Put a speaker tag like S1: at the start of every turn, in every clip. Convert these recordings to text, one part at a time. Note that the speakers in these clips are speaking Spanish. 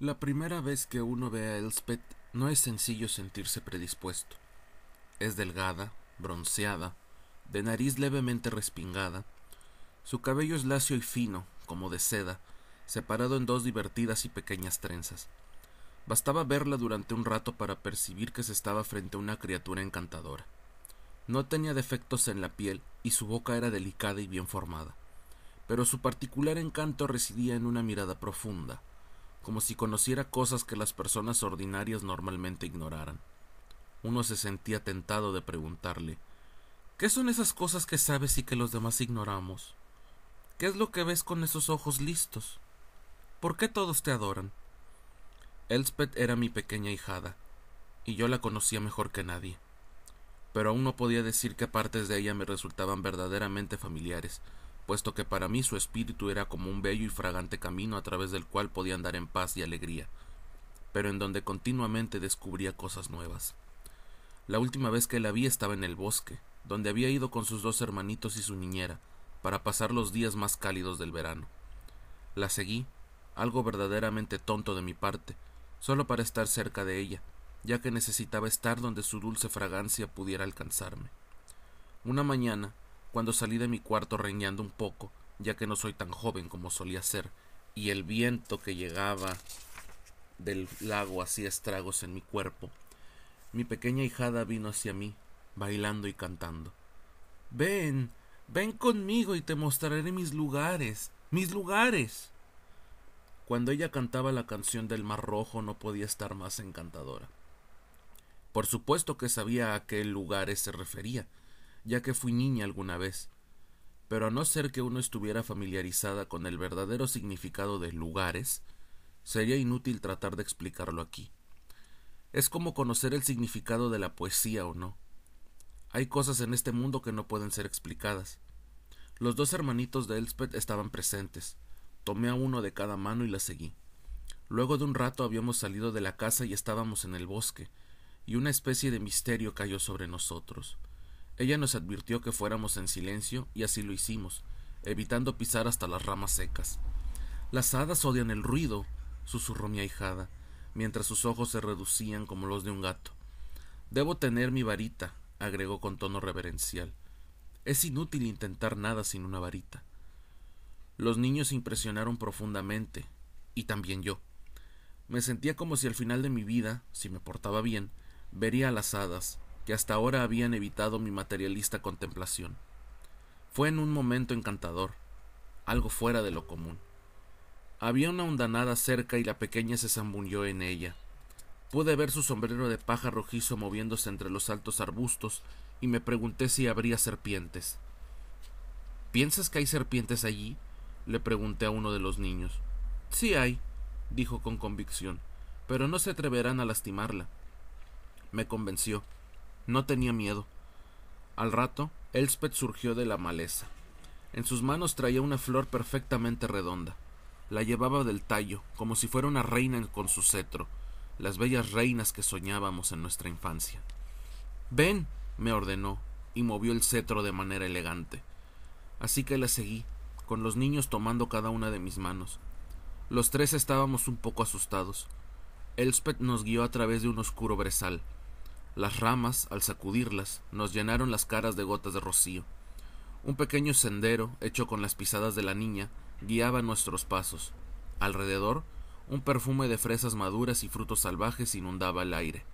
S1: La primera vez que uno ve a Elspeth no es sencillo sentirse predispuesto. Es delgada, bronceada, de nariz levemente respingada. Su cabello es lacio y fino, como de seda, separado en dos divertidas y pequeñas trenzas. Bastaba verla durante un rato para percibir que se estaba frente a una criatura encantadora. No tenía defectos en la piel y su boca era delicada y bien formada, pero su particular encanto residía en una mirada profunda, como si conociera cosas que las personas ordinarias normalmente ignoraran. Uno se sentía tentado de preguntarle ¿Qué son esas cosas que sabes y que los demás ignoramos? ¿Qué es lo que ves con esos ojos listos? ¿Por qué todos te adoran? Elspeth era mi pequeña hijada, y yo la conocía mejor que nadie. Pero aún no podía decir qué partes de ella me resultaban verdaderamente familiares, puesto que para mí su espíritu era como un bello y fragante camino a través del cual podía andar en paz y alegría, pero en donde continuamente descubría cosas nuevas. La última vez que la vi estaba en el bosque, donde había ido con sus dos hermanitos y su niñera, para pasar los días más cálidos del verano. La seguí, algo verdaderamente tonto de mi parte, solo para estar cerca de ella, ya que necesitaba estar donde su dulce fragancia pudiera alcanzarme. Una mañana, cuando salí de mi cuarto reñando un poco, ya que no soy tan joven como solía ser, y el viento que llegaba del lago hacía estragos en mi cuerpo, mi pequeña hijada vino hacia mí, bailando y cantando. Ven, ven conmigo y te mostraré mis lugares, mis lugares. Cuando ella cantaba la canción del Mar Rojo no podía estar más encantadora. Por supuesto que sabía a qué lugares se refería, ya que fui niña alguna vez. Pero a no ser que uno estuviera familiarizada con el verdadero significado de lugares, sería inútil tratar de explicarlo aquí. Es como conocer el significado de la poesía o no. Hay cosas en este mundo que no pueden ser explicadas. Los dos hermanitos de Elspeth estaban presentes. Tomé a uno de cada mano y la seguí. Luego de un rato habíamos salido de la casa y estábamos en el bosque, y una especie de misterio cayó sobre nosotros. Ella nos advirtió que fuéramos en silencio y así lo hicimos, evitando pisar hasta las ramas secas. Las hadas odian el ruido, susurró mi ahijada, mientras sus ojos se reducían como los de un gato. Debo tener mi varita, agregó con tono reverencial. Es inútil intentar nada sin una varita. Los niños se impresionaron profundamente, y también yo. Me sentía como si al final de mi vida, si me portaba bien, vería a las hadas, que hasta ahora habían evitado mi materialista contemplación. Fue en un momento encantador, algo fuera de lo común. Había una hondanada cerca y la pequeña se zambulló en ella. Pude ver su sombrero de paja rojizo moviéndose entre los altos arbustos y me pregunté si habría serpientes. ¿Piensas que hay serpientes allí? le pregunté a uno de los niños. Sí hay, dijo con convicción, pero no se atreverán a lastimarla. Me convenció. No tenía miedo. Al rato, Elspeth surgió de la maleza. En sus manos traía una flor perfectamente redonda. La llevaba del tallo, como si fuera una reina con su cetro, las bellas reinas que soñábamos en nuestra infancia. Ven, me ordenó, y movió el cetro de manera elegante. Así que la seguí, con los niños tomando cada una de mis manos. Los tres estábamos un poco asustados. Elspeth nos guió a través de un oscuro brezal, las ramas, al sacudirlas, nos llenaron las caras de gotas de rocío. Un pequeño sendero, hecho con las pisadas de la niña, guiaba nuestros pasos. Alrededor, un perfume de fresas maduras y frutos salvajes inundaba el aire.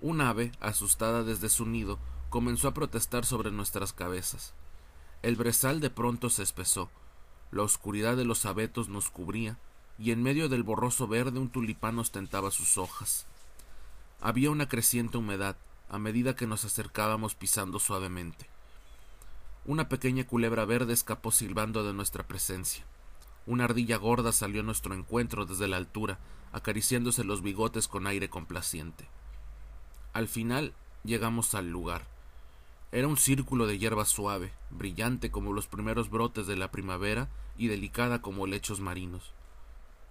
S1: Un ave, asustada desde su nido, comenzó a protestar sobre nuestras cabezas. El brezal de pronto se espesó, la oscuridad de los abetos nos cubría, y en medio del borroso verde un tulipán ostentaba sus hojas. Había una creciente humedad a medida que nos acercábamos pisando suavemente. Una pequeña culebra verde escapó silbando de nuestra presencia. Una ardilla gorda salió a nuestro encuentro desde la altura, acariciándose los bigotes con aire complaciente. Al final llegamos al lugar. Era un círculo de hierba suave, brillante como los primeros brotes de la primavera y delicada como lechos marinos.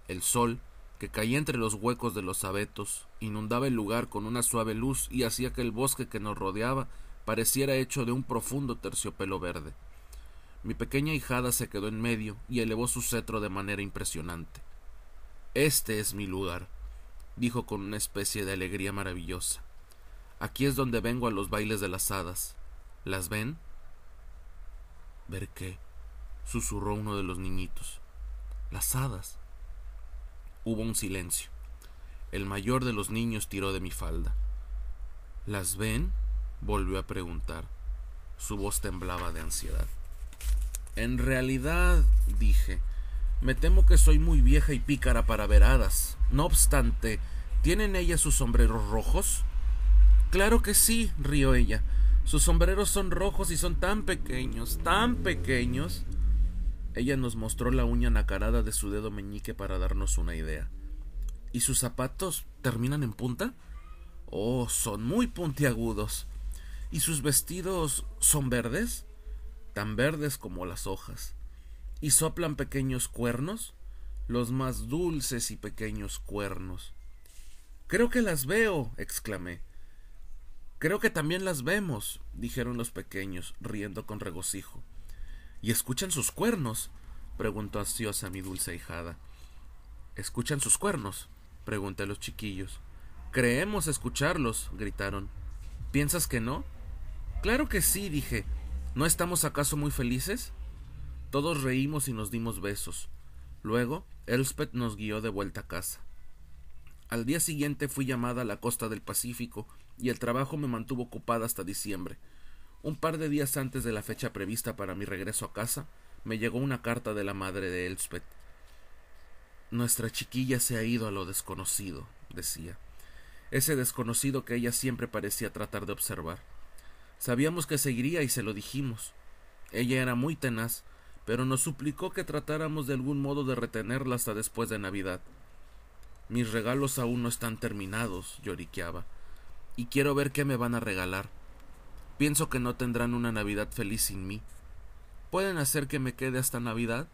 S1: El sol, que caía entre los huecos de los abetos, inundaba el lugar con una suave luz y hacía que el bosque que nos rodeaba pareciera hecho de un profundo terciopelo verde. Mi pequeña hijada se quedó en medio y elevó su cetro de manera impresionante. Este es mi lugar, dijo con una especie de alegría maravillosa. Aquí es donde vengo a los bailes de las hadas. ¿Las ven? ¿Ver qué? susurró uno de los niñitos. Las hadas. Hubo un silencio. El mayor de los niños tiró de mi falda. ¿Las ven? volvió a preguntar. Su voz temblaba de ansiedad. En realidad, dije, me temo que soy muy vieja y pícara para veradas. No obstante, ¿tienen ellas sus sombreros rojos? Claro que sí, rió ella. Sus sombreros son rojos y son tan pequeños, tan pequeños. Ella nos mostró la uña nacarada de su dedo meñique para darnos una idea. ¿Y sus zapatos terminan en punta? Oh, son muy puntiagudos. ¿Y sus vestidos son verdes? Tan verdes como las hojas. ¿Y soplan pequeños cuernos? Los más dulces y pequeños cuernos. Creo que las veo, exclamé. Creo que también las vemos, dijeron los pequeños, riendo con regocijo. ¿Y escuchan sus cuernos? preguntó ansiosa mi dulce hijada. ¿Escuchan sus cuernos? pregunté a los chiquillos. Creemos escucharlos, gritaron. ¿Piensas que no? Claro que sí, dije. ¿No estamos acaso muy felices? Todos reímos y nos dimos besos. Luego, Elspeth nos guió de vuelta a casa. Al día siguiente fui llamada a la costa del Pacífico, y el trabajo me mantuvo ocupada hasta diciembre. Un par de días antes de la fecha prevista para mi regreso a casa, me llegó una carta de la madre de Elspeth. Nuestra chiquilla se ha ido a lo desconocido, decía. Ese desconocido que ella siempre parecía tratar de observar. Sabíamos que seguiría y se lo dijimos. Ella era muy tenaz, pero nos suplicó que tratáramos de algún modo de retenerla hasta después de Navidad. Mis regalos aún no están terminados, lloriqueaba. Y quiero ver qué me van a regalar. Pienso que no tendrán una Navidad feliz sin mí. ¿Pueden hacer que me quede hasta Navidad?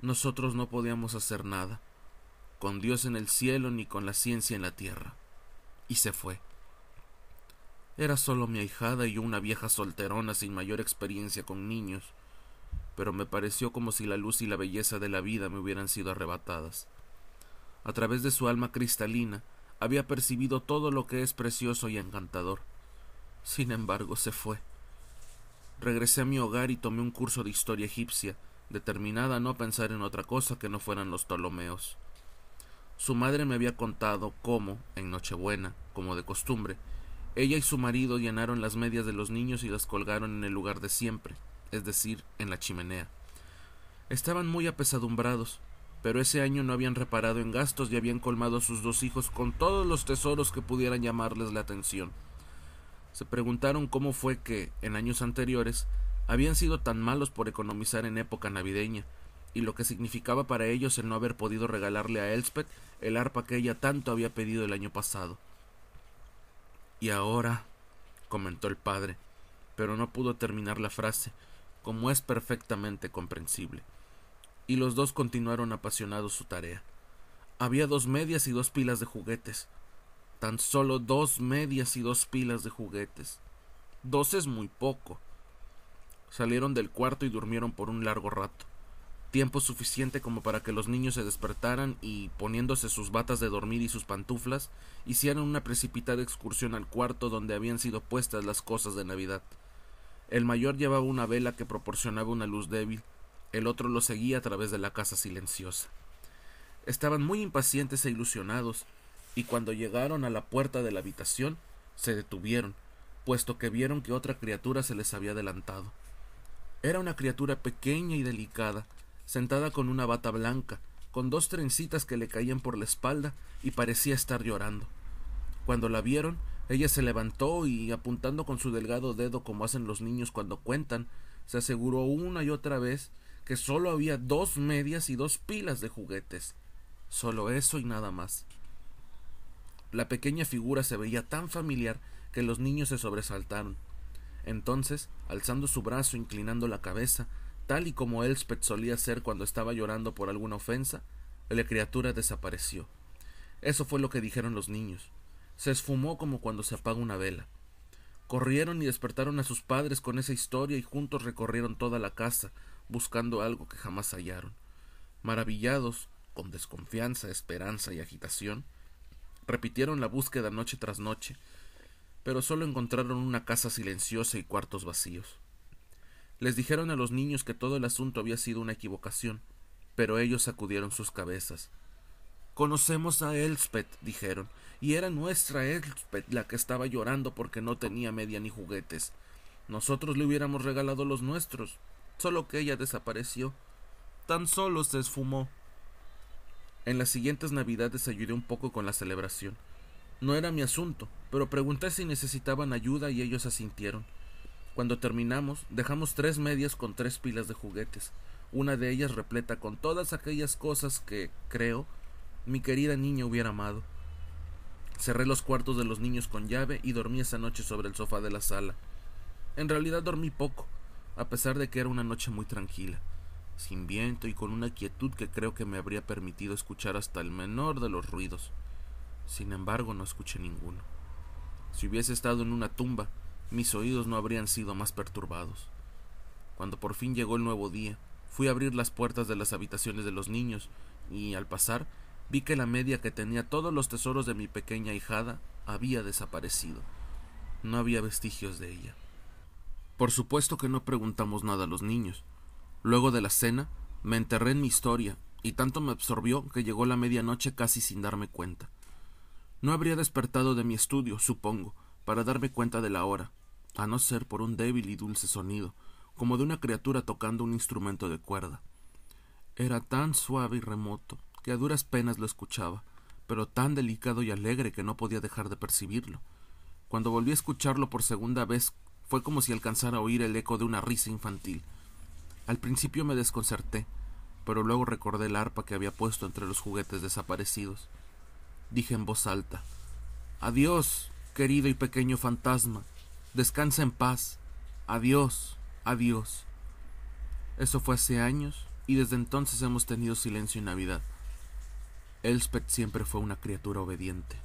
S1: Nosotros no podíamos hacer nada, con Dios en el cielo ni con la ciencia en la tierra. Y se fue. Era solo mi ahijada y una vieja solterona sin mayor experiencia con niños, pero me pareció como si la luz y la belleza de la vida me hubieran sido arrebatadas. A través de su alma cristalina había percibido todo lo que es precioso y encantador sin embargo, se fue. Regresé a mi hogar y tomé un curso de historia egipcia, determinada a no pensar en otra cosa que no fueran los Ptolomeos. Su madre me había contado cómo, en Nochebuena, como de costumbre, ella y su marido llenaron las medias de los niños y las colgaron en el lugar de siempre, es decir, en la chimenea. Estaban muy apesadumbrados, pero ese año no habían reparado en gastos y habían colmado a sus dos hijos con todos los tesoros que pudieran llamarles la atención se preguntaron cómo fue que, en años anteriores, habían sido tan malos por economizar en época navideña, y lo que significaba para ellos el no haber podido regalarle a Elspeth el arpa que ella tanto había pedido el año pasado. Y ahora, comentó el padre, pero no pudo terminar la frase, como es perfectamente comprensible. Y los dos continuaron apasionados su tarea. Había dos medias y dos pilas de juguetes, tan solo dos medias y dos pilas de juguetes. Dos es muy poco. Salieron del cuarto y durmieron por un largo rato, tiempo suficiente como para que los niños se despertaran y, poniéndose sus batas de dormir y sus pantuflas, hicieron una precipitada excursión al cuarto donde habían sido puestas las cosas de Navidad. El mayor llevaba una vela que proporcionaba una luz débil, el otro lo seguía a través de la casa silenciosa. Estaban muy impacientes e ilusionados, y cuando llegaron a la puerta de la habitación, se detuvieron, puesto que vieron que otra criatura se les había adelantado. Era una criatura pequeña y delicada, sentada con una bata blanca, con dos trencitas que le caían por la espalda y parecía estar llorando. Cuando la vieron, ella se levantó y, apuntando con su delgado dedo como hacen los niños cuando cuentan, se aseguró una y otra vez que solo había dos medias y dos pilas de juguetes. Solo eso y nada más. La pequeña figura se veía tan familiar que los niños se sobresaltaron. Entonces, alzando su brazo, inclinando la cabeza, tal y como Elspeth solía hacer cuando estaba llorando por alguna ofensa, la criatura desapareció. Eso fue lo que dijeron los niños. Se esfumó como cuando se apaga una vela. Corrieron y despertaron a sus padres con esa historia y juntos recorrieron toda la casa, buscando algo que jamás hallaron. Maravillados, con desconfianza, esperanza y agitación, Repitieron la búsqueda noche tras noche, pero solo encontraron una casa silenciosa y cuartos vacíos. Les dijeron a los niños que todo el asunto había sido una equivocación, pero ellos sacudieron sus cabezas. Conocemos a Elspeth, dijeron, y era nuestra Elspeth la que estaba llorando porque no tenía media ni juguetes. Nosotros le hubiéramos regalado los nuestros, solo que ella desapareció. Tan solo se esfumó. En las siguientes navidades ayudé un poco con la celebración. No era mi asunto, pero pregunté si necesitaban ayuda y ellos asintieron. Cuando terminamos, dejamos tres medias con tres pilas de juguetes, una de ellas repleta con todas aquellas cosas que, creo, mi querida niña hubiera amado. Cerré los cuartos de los niños con llave y dormí esa noche sobre el sofá de la sala. En realidad dormí poco, a pesar de que era una noche muy tranquila sin viento y con una quietud que creo que me habría permitido escuchar hasta el menor de los ruidos. Sin embargo, no escuché ninguno. Si hubiese estado en una tumba, mis oídos no habrían sido más perturbados. Cuando por fin llegó el nuevo día, fui a abrir las puertas de las habitaciones de los niños, y al pasar, vi que la media que tenía todos los tesoros de mi pequeña hijada había desaparecido. No había vestigios de ella. Por supuesto que no preguntamos nada a los niños, Luego de la cena, me enterré en mi historia, y tanto me absorbió que llegó la medianoche casi sin darme cuenta. No habría despertado de mi estudio, supongo, para darme cuenta de la hora, a no ser por un débil y dulce sonido, como de una criatura tocando un instrumento de cuerda. Era tan suave y remoto que a duras penas lo escuchaba, pero tan delicado y alegre que no podía dejar de percibirlo. Cuando volví a escucharlo por segunda vez, fue como si alcanzara a oír el eco de una risa infantil. Al principio me desconcerté, pero luego recordé el arpa que había puesto entre los juguetes desaparecidos. Dije en voz alta Adiós, querido y pequeño fantasma. Descansa en paz. Adiós, adiós. Eso fue hace años y desde entonces hemos tenido silencio en Navidad. Elspeth siempre fue una criatura obediente.